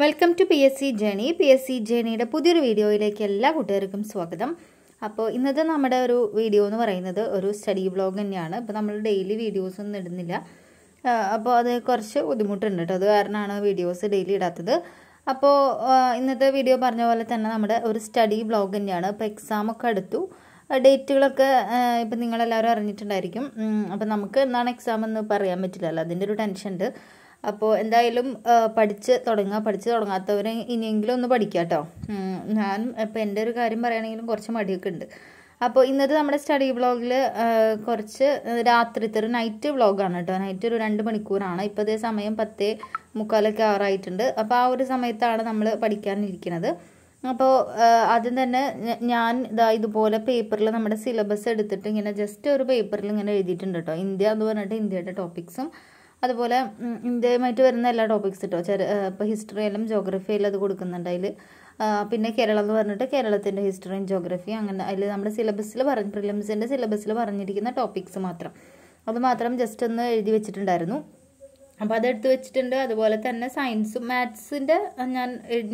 welcome to P S C journey P S C ജേണിയുടെ പുതിയൊരു വീഡിയോയിലേക്ക് എല്ലാ കൂട്ടുകാർക്കും സ്വാഗതം അപ്പോൾ ഇന്നത്തെ നമ്മുടെ ഒരു വീഡിയോ എന്ന് പറയുന്നത് ഒരു സ്റ്റഡി ബ്ലോഗ് തന്നെയാണ് ഇപ്പോൾ നമ്മൾ ഡെയിലി വീഡിയോസ് ഒന്നും ഇടുന്നില്ല അപ്പോൾ അത് കുറച്ച് ബുദ്ധിമുട്ടുണ്ട് കേട്ടോ അത് കാരണമാണ് വീഡിയോസ് ഡെയിലി ഇടാത്തത് അപ്പോൾ ഇന്നത്തെ വീഡിയോ പറഞ്ഞ പോലെ തന്നെ നമ്മുടെ ഒരു സ്റ്റഡി ബ്ലോഗ് തന്നെയാണ് ഇപ്പോൾ എക്സാമൊക്കെ എടുത്തു ഡേറ്റുകളൊക്കെ ഇപ്പം നിങ്ങളെല്ലാവരും അറിഞ്ഞിട്ടുണ്ടായിരിക്കും അപ്പം നമുക്ക് എന്നാണ് എക്സാം എന്ന് പറയാൻ പറ്റില്ലല്ലോ അതിൻ്റെ ഒരു ടെൻഷൻ ഉണ്ട് അപ്പോൾ എന്തായാലും പഠിച്ച് തുടങ്ങുക പഠിച്ച് തുടങ്ങാത്തവർ ഇനിയെങ്കിലും ഒന്ന് പഠിക്കുക കേട്ടോ ഞാൻ ഇപ്പോൾ എൻ്റെ ഒരു കാര്യം പറയുകയാണെങ്കിലും കുറച്ച് മടിയൊക്കെ ഉണ്ട് അപ്പോൾ ഇന്നത്തെ നമ്മുടെ സ്റ്റഡി വ്ളോഗിൽ കുറച്ച് രാത്രിത്തെ ഒരു നൈറ്റ് വ്ളോഗാണ് കേട്ടോ നൈറ്റ് ഒരു രണ്ട് മണിക്കൂറാണ് ഇപ്പോൾ ഇതേ സമയം പത്തേ മുക്കാലൊക്കെ ആറായിട്ടുണ്ട് അപ്പോൾ ആ ഒരു സമയത്താണ് നമ്മൾ പഠിക്കാനിരിക്കുന്നത് അപ്പോൾ ആദ്യം തന്നെ ഞാൻ ഇതാ ഇതുപോലെ പേപ്പറിൽ നമ്മുടെ സിലബസ് എടുത്തിട്ട് ഇങ്ങനെ ജസ്റ്റ് ഒരു പേപ്പറിൽ ഇങ്ങനെ എഴുതിയിട്ടുണ്ട് കേട്ടോ ഇന്ത്യ എന്ന് പറഞ്ഞിട്ട് ഇന്ത്യയുടെ ടോപ്പിക്സും അതുപോലെ ഇന്ത്യയുമായിട്ട് വരുന്ന എല്ലാ ടോപ്പിക്സ് കേട്ടോ ചെറു ഇപ്പോൾ ഹിസ്റ്ററിയിലും ജോഗ്രഫിയിലും അത് കൊടുക്കുന്നുണ്ട് അതിൽ പിന്നെ കേരളം എന്ന് പറഞ്ഞിട്ട് കേരളത്തിൻ്റെ ഹിസ്റ്ററിയും ജോഗ്രഫിയും അങ്ങനെ അതിൽ നമ്മുടെ സിലബസിൽ പറഞ്ഞ പ്രിലിംസിൻ്റെ സിലബസിൽ പറഞ്ഞിരിക്കുന്ന ടോപ്പിക്സ് മാത്രം അത് മാത്രം ജസ്റ്റ് ഒന്ന് എഴുതി വെച്ചിട്ടുണ്ടായിരുന്നു അപ്പോൾ അതെടുത്ത് വെച്ചിട്ടുണ്ട് അതുപോലെ തന്നെ സയൻസും മാത്സിൻ്റെ ഞാൻ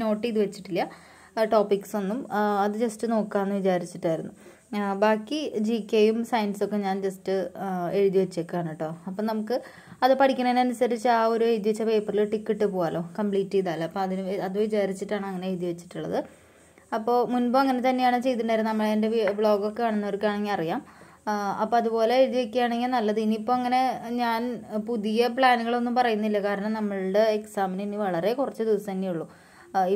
നോട്ട് ചെയ്ത് വെച്ചിട്ടില്ല ടോപ്പിക്സ് ഒന്നും അത് ജസ്റ്റ് നോക്കാമെന്ന് വിചാരിച്ചിട്ടായിരുന്നു ബാക്കി ജി കെയും സയൻസൊക്കെ ഞാൻ ജസ്റ്റ് എഴുതി വെച്ചേക്കാണ് കേട്ടോ അപ്പം നമുക്ക് അത് പഠിക്കുന്നതിനനുസരിച്ച് ആ ഒരു എഴുതി വെച്ച പേപ്പറിൽ ടിക്കിട്ട് പോകാമല്ലോ കംപ്ലീറ്റ് ചെയ്താലോ അപ്പോൾ അതിന് അത് വിചാരിച്ചിട്ടാണ് അങ്ങനെ എഴുതി വെച്ചിട്ടുള്ളത് അപ്പോൾ മുൻപ് അങ്ങനെ തന്നെയാണ് ചെയ്തിട്ടുണ്ടായിരുന്നത് നമ്മൾ എൻ്റെ ബ്ലോഗൊക്കെ കാണുന്നവർക്കാണെങ്കിൽ അറിയാം അപ്പോൾ അതുപോലെ എഴുതി വയ്ക്കുകയാണെങ്കിൽ നല്ലത് ഇനിയിപ്പോൾ അങ്ങനെ ഞാൻ പുതിയ പ്ലാനുകളൊന്നും പറയുന്നില്ല കാരണം നമ്മളുടെ എക്സാമിന് ഇനി വളരെ കുറച്ച് ദിവസം ഉള്ളൂ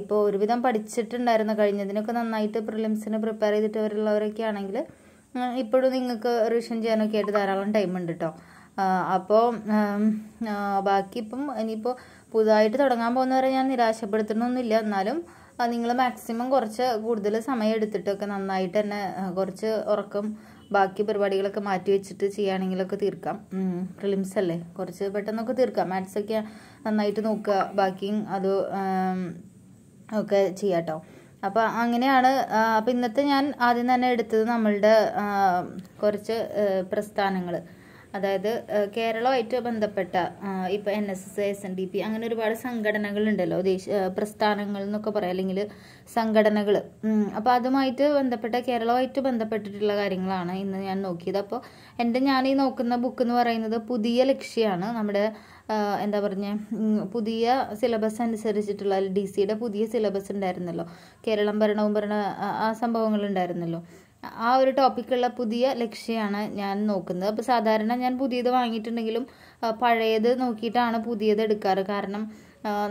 ഇപ്പോൾ ഒരുവിധം പഠിച്ചിട്ടുണ്ടായിരുന്നു കഴിഞ്ഞതിനൊക്കെ നന്നായിട്ട് പ്രിലിംസിന് പ്രിപ്പയർ ചെയ്തിട്ട് വരുള്ളവരൊക്കെ ആണെങ്കിൽ ഇപ്പോഴും നിങ്ങൾക്ക് റിവിഷൻ ചെയ്യാനൊക്കെ ആയിട്ട് ധാരാളം ടൈം ഉണ്ട് കേട്ടോ അപ്പോൾ ബാക്കി ഇപ്പം ഇനിയിപ്പോൾ പുതുതായിട്ട് തുടങ്ങാൻ പോകുന്നവരെ ഞാൻ നിരാശപ്പെടുത്തണമെന്നില്ല എന്നാലും നിങ്ങൾ മാക്സിമം കുറച്ച് കൂടുതൽ സമയം എടുത്തിട്ടൊക്കെ നന്നായിട്ട് തന്നെ കുറച്ച് ഉറക്കം ബാക്കി പരിപാടികളൊക്കെ മാറ്റി വെച്ചിട്ട് ചെയ്യുകയാണെങ്കിലൊക്കെ തീർക്കാം പ്രിലിംസ് അല്ലേ കുറച്ച് പെട്ടെന്നൊക്കെ തീർക്കാം മാത്സൊക്കെ നന്നായിട്ട് നോക്കുക ബാക്കിയും അത് ഒക്കെ ചെയ്യാട്ടോ അപ്പോൾ അങ്ങനെയാണ് അപ്പോൾ ഇന്നത്തെ ഞാൻ ആദ്യം തന്നെ എടുത്തത് നമ്മളുടെ കുറച്ച് പ്രസ്ഥാനങ്ങൾ അതായത് കേരളമായിട്ട് ബന്ധപ്പെട്ട ഇപ്പോൾ N S S S N D P അങ്ങനെ ഒരുപാട് സംഘടനകളുണ്ടല്ലോ ദേശീയ പ്രസ്ഥാനങ്ങൾ എന്നൊക്കെ പറയാം അല്ലെങ്കിൽ സംഘടനകൾ അപ്പോൾ അതുമായിട്ട് ബന്ധപ്പെട്ട കേരളമായിട്ട് ബന്ധപ്പെട്ടിട്ടുള്ള കാര്യങ്ങളാണ് ഇന്ന് ഞാൻ നോക്കിയത് അപ്പോൾ എൻ്റെ ഞാൻ ഈ നോക്കുന്ന ബുക്ക് എന്ന് പറയുന്നത് പുതിയ ലക്ഷ്യമാണ് നമ്മുടെ എന്താ പറഞ്ഞ പുതിയ സിലബസ് അനുസരിച്ചിട്ടുള്ള ഡി സിയുടെ പുതിയ സിലബസ് ഉണ്ടായിരുന്നല്ലോ കേരളം ഭരണവും ഭരണ ആ സംഭവങ്ങൾ ഉണ്ടായിരുന്നല്ലോ ആ ഒരു ടോപ്പിക്കുള്ള പുതിയ ലക്ഷ്യമാണ് ഞാൻ നോക്കുന്നത് അപ്പോൾ സാധാരണ ഞാൻ പുതിയത് വാങ്ങിയിട്ടുണ്ടെങ്കിലും പഴയത് നോക്കിയിട്ടാണ് പുതിയത് എടുക്കാറ് കാരണം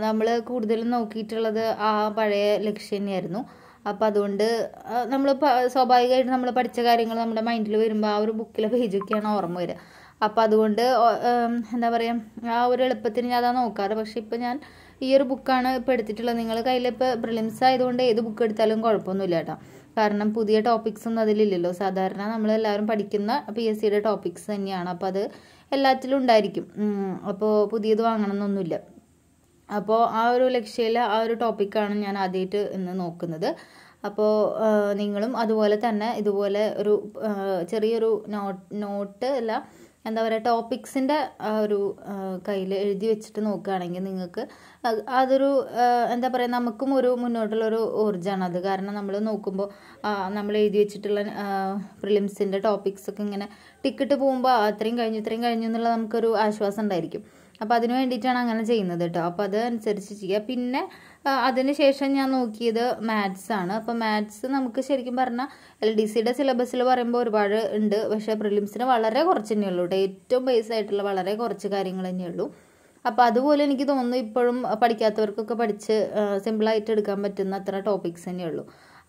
നമ്മൾ കൂടുതലും നോക്കിയിട്ടുള്ളത് ആ പഴയ ലക്ഷ്യം തന്നെയായിരുന്നു അപ്പം അതുകൊണ്ട് നമ്മൾ സ്വാഭാവികമായിട്ട് നമ്മൾ പഠിച്ച കാര്യങ്ങൾ നമ്മുടെ മൈൻഡിൽ വരുമ്പോൾ ആ ഒരു ബുക്കിലെ പേജൊക്കെയാണ് ഓർമ്മ വരിക അപ്പം അതുകൊണ്ട് എന്താ പറയുക ആ ഒരു എളുപ്പത്തിന് ഞാൻ അതാ നോക്കാറ് പക്ഷെ ഇപ്പം ഞാൻ ഈ ഒരു ബുക്കാണ് ഇപ്പോൾ എടുത്തിട്ടുള്ളത് നിങ്ങൾ ഇപ്പോൾ പ്രിലിംസ് ആയതുകൊണ്ട് ഏത് ബുക്ക് എടുത്താലും കുഴപ്പമൊന്നുമില്ല കേട്ടോ കാരണം പുതിയ ടോപ്പിക്സ് ഒന്നും അതിലില്ലല്ലോ സാധാരണ നമ്മളെല്ലാവരും പഠിക്കുന്ന പി എസ് സിയുടെ ടോപ്പിക്സ് തന്നെയാണ് അപ്പോൾ അത് എല്ലാത്തിലും ഉണ്ടായിരിക്കും അപ്പോൾ പുതിയത് വാങ്ങണമെന്നൊന്നുമില്ല അപ്പോൾ ആ ഒരു ലക്ഷ്യയിൽ ആ ഒരു ടോപ്പിക്കാണ് ഞാൻ ആദ്യമായിട്ട് ഇന്ന് നോക്കുന്നത് അപ്പോൾ നിങ്ങളും അതുപോലെ തന്നെ ഇതുപോലെ ഒരു ചെറിയൊരു നോട്ട് നോട്ട് അല്ല എന്താ പറയുക ടോപ്പിക്സിൻ്റെ ഒരു കയ്യിൽ എഴുതി വെച്ചിട്ട് നോക്കുകയാണെങ്കിൽ നിങ്ങൾക്ക് അതൊരു എന്താ പറയുക നമുക്കും ഒരു മുന്നോട്ടുള്ളൊരു ഊർജ്ജമാണ് അത് കാരണം നമ്മൾ നോക്കുമ്പോൾ നമ്മൾ എഴുതി വെച്ചിട്ടുള്ള പ്രിലിംസിൻ്റെ ടോപ്പിക്സൊക്കെ ഇങ്ങനെ ടിക്കറ്റ് പോകുമ്പോൾ അത്രയും കഴിഞ്ഞു ഇത്രയും കഴിഞ്ഞു എന്നുള്ള നമുക്കൊരു ആശ്വാസം ഉണ്ടായിരിക്കും അപ്പോൾ അതിന് വേണ്ടിയിട്ടാണ് അങ്ങനെ ചെയ്യുന്നത് കേട്ടോ അപ്പോൾ അത് അനുസരിച്ച് ചെയ്യുക പിന്നെ അതിന് ശേഷം ഞാൻ നോക്കിയത് മാത്സ് ആണ് അപ്പോൾ മാത്സ് നമുക്ക് ശരിക്കും പറഞ്ഞാൽ എൽ ഡി സിയുടെ സിലബസിൽ പറയുമ്പോൾ ഒരുപാട് ഉണ്ട് പക്ഷേ പ്രിലിംസിന് വളരെ കുറച്ച് തന്നെയുള്ളൂ കേട്ടോ ഏറ്റവും ബേസ് ആയിട്ടുള്ള വളരെ കുറച്ച് കാര്യങ്ങൾ തന്നെയുള്ളൂ അപ്പോൾ അതുപോലെ എനിക്ക് തോന്നുന്നു ഇപ്പോഴും പഠിക്കാത്തവർക്കൊക്കെ പഠിച്ച് സിമ്പിളായിട്ട് എടുക്കാൻ പറ്റുന്ന അത്ര ടോപ്പിക്സ് തന്നെയുള്ളൂ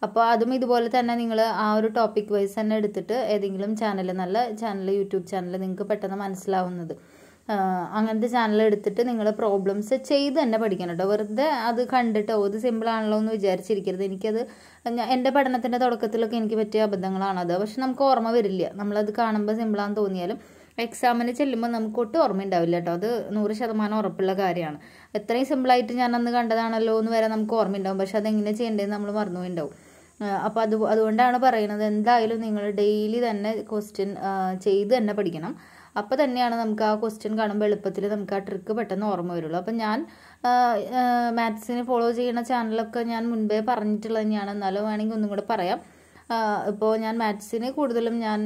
അപ്പോൾ അതും ഇതുപോലെ തന്നെ നിങ്ങൾ ആ ഒരു ടോപ്പിക് വൈസ് തന്നെ എടുത്തിട്ട് ഏതെങ്കിലും ചാനൽ നല്ല ചാനൽ യൂട്യൂബ് ചാനൽ നിങ്ങൾക്ക് പെട്ടെന്ന് മനസ്സിലാവുന്നത് അങ്ങനത്തെ ചാനൽ എടുത്തിട്ട് നിങ്ങൾ പ്രോബ്ലംസ് ചെയ്ത് തന്നെ പഠിക്കണം കേട്ടോ വെറുതെ അത് കണ്ടിട്ടോ ഇത് ആണല്ലോ എന്ന് വിചാരിച്ചിരിക്കരുത് എനിക്കത് എൻ്റെ പഠനത്തിൻ്റെ തുടക്കത്തിലൊക്കെ എനിക്ക് പറ്റിയ അബദ്ധങ്ങളാണത് പക്ഷെ നമുക്ക് ഓർമ്മ വരില്ല നമ്മളത് കാണുമ്പോൾ സിമ്പിളാന്ന് തോന്നിയാലും എക്സാമിന് ചെല്ലുമ്പോൾ നമുക്ക് ഒട്ടും ഉണ്ടാവില്ല കേട്ടോ അത് നൂറ് ശതമാനം ഉറപ്പുള്ള കാര്യമാണ് എത്രയും സിമ്പിളായിട്ട് ഞാൻ അന്ന് കണ്ടതാണല്ലോ എന്ന് വരെ നമുക്ക് ഓർമ്മ ഉണ്ടാവും പക്ഷെ അതെങ്ങനെ ചെയ്യേണ്ടതെന്ന് നമ്മൾ മറന്നുപോയിണ്ടാവും അപ്പോൾ അത് അതുകൊണ്ടാണ് പറയുന്നത് എന്തായാലും നിങ്ങൾ ഡെയിലി തന്നെ ക്വസ്റ്റ്യൻ ചെയ്ത് തന്നെ പഠിക്കണം അപ്പോൾ തന്നെയാണ് നമുക്ക് ആ ക്വസ്റ്റ്യൻ കാണുമ്പോൾ എളുപ്പത്തിൽ നമുക്ക് ആ ട്രിക്ക് പെട്ടെന്ന് ഓർമ്മ വരുള്ളൂ അപ്പോൾ ഞാൻ മാത്സിനെ ഫോളോ ചെയ്യുന്ന ചാനലൊക്കെ ഞാൻ മുൻപേ പറഞ്ഞിട്ടുള്ളത് തന്നെയാണ് എന്നാലും വേണമെങ്കിൽ ഒന്നും കൂടെ പറയാം ഇപ്പോൾ ഞാൻ മാത്സിന് കൂടുതലും ഞാൻ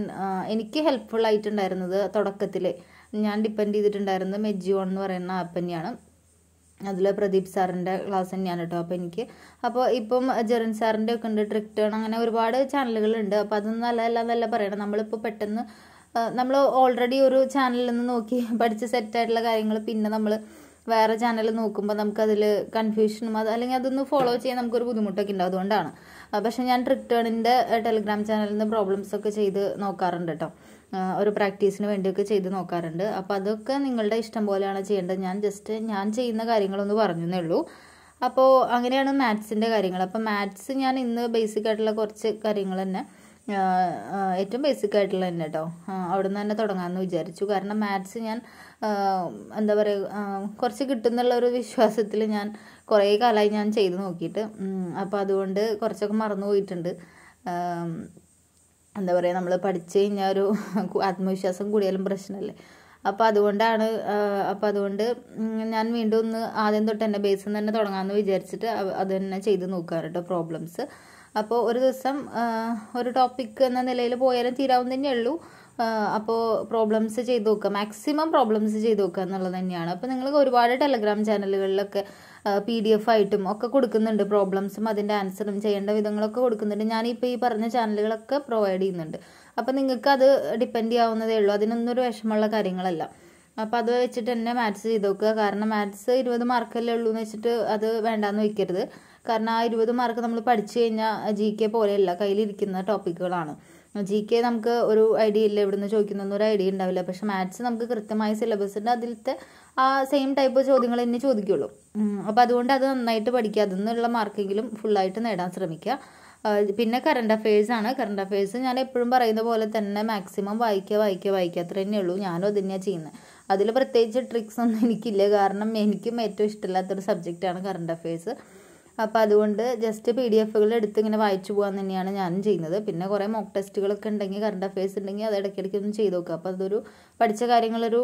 എനിക്ക് ഹെൽപ്ഫുൾ ആയിട്ടുണ്ടായിരുന്നത് തുടക്കത്തിൽ ഞാൻ ഡിപ്പെൻഡ് ചെയ്തിട്ടുണ്ടായിരുന്നത് മെജിയോൺ എന്ന് പറയുന്ന ആപ്പ് തന്നെയാണ് അതിൽ പ്രദീപ് സാറിൻ്റെ ക്ലാസ് തന്നെയാണ് കേട്ടോ അപ്പോൾ എനിക്ക് അപ്പോൾ ഇപ്പം ജെറിൻ സാറിൻ്റെ ഒക്കെ ഉണ്ട് ട്രിക്ടേൺ അങ്ങനെ ഒരുപാട് ചാനലുകളുണ്ട് അപ്പോൾ അതൊന്നും നല്ല അല്ല എന്നല്ല പറയണം നമ്മളിപ്പോൾ പെട്ടെന്ന് നമ്മൾ ഓൾറെഡി ഒരു ചാനലിൽ നിന്ന് നോക്കി പഠിച്ച് സെറ്റായിട്ടുള്ള കാര്യങ്ങൾ പിന്നെ നമ്മൾ വേറെ ചാനൽ നോക്കുമ്പോൾ നമുക്കതിൽ കൺഫ്യൂഷനും അത് അല്ലെങ്കിൽ അതൊന്ന് ഫോളോ ചെയ്യാൻ നമുക്കൊരു ബുദ്ധിമുട്ടൊക്കെ ഉണ്ടാവും അതുകൊണ്ടാണ് പക്ഷെ ഞാൻ റിട്ടേണിൻ്റെ ടെലിഗ്രാം ചാനലിൽ നിന്ന് പ്രോബ്ലംസ് ഒക്കെ ചെയ്ത് നോക്കാറുണ്ട് കേട്ടോ ഒരു പ്രാക്ടീസിന് വേണ്ടിയൊക്കെ ചെയ്ത് നോക്കാറുണ്ട് അപ്പോൾ അതൊക്കെ നിങ്ങളുടെ ഇഷ്ടം പോലെയാണ് ചെയ്യേണ്ടത് ഞാൻ ജസ്റ്റ് ഞാൻ ചെയ്യുന്ന കാര്യങ്ങളൊന്ന് പറഞ്ഞേ ഉള്ളൂ അപ്പോൾ അങ്ങനെയാണ് മാത്സിൻ്റെ കാര്യങ്ങൾ അപ്പോൾ മാത്സ് ഞാൻ ഇന്ന് ബേസിക് ആയിട്ടുള്ള കുറച്ച് കാര്യങ്ങൾ തന്നെ ഏറ്റവും ബേസിക് ആയിട്ടുള്ള തന്നെ കേട്ടോ അവിടെ നിന്ന് തന്നെ തുടങ്ങാമെന്ന് വിചാരിച്ചു കാരണം മാത്സ് ഞാൻ എന്താ പറയുക കുറച്ച് കിട്ടുന്നുള്ള ഒരു വിശ്വാസത്തിൽ ഞാൻ കുറേ കാലമായി ഞാൻ ചെയ്ത് നോക്കിയിട്ട് അപ്പോൾ അതുകൊണ്ട് കുറച്ചൊക്കെ മറന്നു പോയിട്ടുണ്ട് എന്താ പറയുക നമ്മൾ പഠിച്ചു കഴിഞ്ഞാൽ ഒരു ആത്മവിശ്വാസം കൂടിയാലും പ്രശ്നമല്ലേ അപ്പോൾ അതുകൊണ്ടാണ് അപ്പോൾ അതുകൊണ്ട് ഞാൻ വീണ്ടും ഒന്ന് ആദ്യം തൊട്ട് തന്നെ ബേസിൽ നിന്ന് തന്നെ തുടങ്ങാമെന്ന് വിചാരിച്ചിട്ട് അത് തന്നെ ചെയ്ത് നോക്കാറ് കേട്ടോ പ്രോബ്ലംസ് അപ്പോൾ ഒരു ദിവസം ഒരു ടോപ്പിക് എന്ന നിലയിൽ പോയാലും തീരാവുന്ന ഉള്ളൂ അപ്പോൾ പ്രോബ്ലംസ് ചെയ്ത് നോക്കുക മാക്സിമം പ്രോബ്ലംസ് ചെയ്ത് നോക്കുക എന്നുള്ളത് തന്നെയാണ് അപ്പോൾ നിങ്ങൾ ഒരുപാട് ടെലഗ്രാം ചാനലുകളിലൊക്കെ പി ഡി എഫ് ആയിട്ടും ഒക്കെ കൊടുക്കുന്നുണ്ട് പ്രോബ്ലംസും അതിൻ്റെ ആൻസറും ചെയ്യേണ്ട വിധങ്ങളൊക്കെ കൊടുക്കുന്നുണ്ട് ഞാനിപ്പോൾ ഈ പറഞ്ഞ ചാനലുകളൊക്കെ പ്രൊവൈഡ് ചെയ്യുന്നുണ്ട് അപ്പോൾ നിങ്ങൾക്ക് അത് ഡിപ്പെൻഡ് ചെയ്യാവുന്നതേ ഉള്ളൂ ഒരു വിഷമമുള്ള കാര്യങ്ങളല്ല അപ്പോൾ അത് വെച്ചിട്ട് തന്നെ മാത്സ് ചെയ്ത് നോക്കുക കാരണം മാത്സ് ഇരുപത് മാർക്കല്ലേ ഉള്ളൂ എന്ന് വെച്ചിട്ട് അത് വേണ്ടാന്ന് വയ്ക്കരുത് കാരണം ആ ഇരുപത് മാർക്ക് നമ്മൾ പഠിച്ചു കഴിഞ്ഞാൽ ജി കെ പോലെയല്ല കയ്യിലിരിക്കുന്ന ടോപ്പിക്കുകളാണ് ജി കെ നമുക്ക് ഒരു ഐഡിയ ഇല്ല ഇവിടുന്ന് ചോദിക്കുന്നൊന്നും ഒരു ഐഡിയ ഉണ്ടാവില്ല പക്ഷെ മാത്സ് നമുക്ക് കൃത്യമായ സിലബസ് ഉണ്ട് അതിലത്തെ ആ സെയിം ടൈപ്പ് ചോദ്യങ്ങൾ തന്നെ ചോദിക്കുകയുള്ളൂ അപ്പോൾ അതുകൊണ്ട് അത് നന്നായിട്ട് പഠിക്കുക അതിൽ നിന്നുള്ള മാർക്കെങ്കിലും ഫുള്ളായിട്ട് നേടാൻ ശ്രമിക്കുക പിന്നെ കറണ്ട് അഫയേഴ്സ് ആണ് കറണ്ട് അഫയേഴ്സ് ഞാൻ എപ്പോഴും പറയുന്ന പോലെ തന്നെ മാക്സിമം വായിക്കുക വായിക്കുക വായിക്കുക അത്ര തന്നെ ഉള്ളൂ ഞാനും അത് തന്നെയാണ് ചെയ്യുന്നത് അതിൽ പ്രത്യേകിച്ച് ട്രിക്സ് ഒന്നും എനിക്കില്ല കാരണം എനിക്കും ഏറ്റവും ഇഷ്ടമില്ലാത്തൊരു സബ്ജക്റ്റാണ് കറണ്ട് അഫയേഴ്സ് അപ്പോൾ അതുകൊണ്ട് ജസ്റ്റ് പി ഡി എഫുകൾ എടുത്ത് ഇങ്ങനെ വായിച്ചു പോകാൻ തന്നെയാണ് ഞാനും ചെയ്യുന്നത് പിന്നെ കുറേ മോക്ക് ടെസ്റ്റുകളൊക്കെ ഉണ്ടെങ്കിൽ കറണ്ട് അഫയേഴ്സ് ഉണ്ടെങ്കിൽ അത് ഇടയ്ക്കിടയ്ക്ക് ഒന്ന് ചെയ്ത് നോക്കുക അപ്പോൾ അതൊരു പഠിച്ച കാര്യങ്ങളൊരു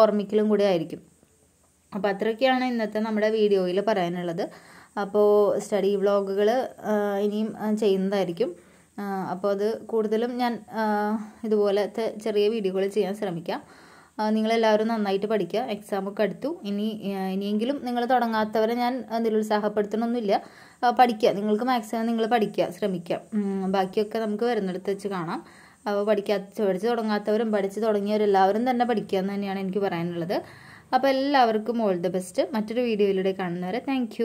ഓർമ്മിക്കലും കൂടെ ആയിരിക്കും അപ്പോൾ അത്രയൊക്കെയാണ് ഇന്നത്തെ നമ്മുടെ വീഡിയോയിൽ പറയാനുള്ളത് അപ്പോൾ സ്റ്റഡി വ്ളോഗുകൾ ഇനിയും ചെയ്യുന്നതായിരിക്കും അപ്പോൾ അത് കൂടുതലും ഞാൻ ഇതുപോലത്തെ ചെറിയ വീഡിയോകൾ ചെയ്യാൻ ശ്രമിക്കാം നിങ്ങളെല്ലാവരും നന്നായിട്ട് പഠിക്കുക എക്സാമൊക്കെ അടുത്തു ഇനി ഇനിയെങ്കിലും നിങ്ങൾ തുടങ്ങാത്തവരെ ഞാൻ നിരുത്സാഹപ്പെടുത്തണമൊന്നുമില്ല പഠിക്കുക നിങ്ങൾക്ക് മാക്സിമം നിങ്ങൾ പഠിക്കുക ശ്രമിക്കുക ബാക്കിയൊക്കെ നമുക്ക് വരുന്നിടത്ത് വെച്ച് കാണാം അപ്പോൾ പഠിക്കാത്ത പഠിച്ച് തുടങ്ങാത്തവരും പഠിച്ച് തുടങ്ങിയവരും എല്ലാവരും തന്നെ പഠിക്കുക എന്ന് തന്നെയാണ് എനിക്ക് പറയാനുള്ളത് അപ്പോൾ എല്ലാവർക്കും ഓൾ ദി ബെസ്റ്റ് മറ്റൊരു വീഡിയോയിലൂടെ കാണുന്നവരെ താങ്ക്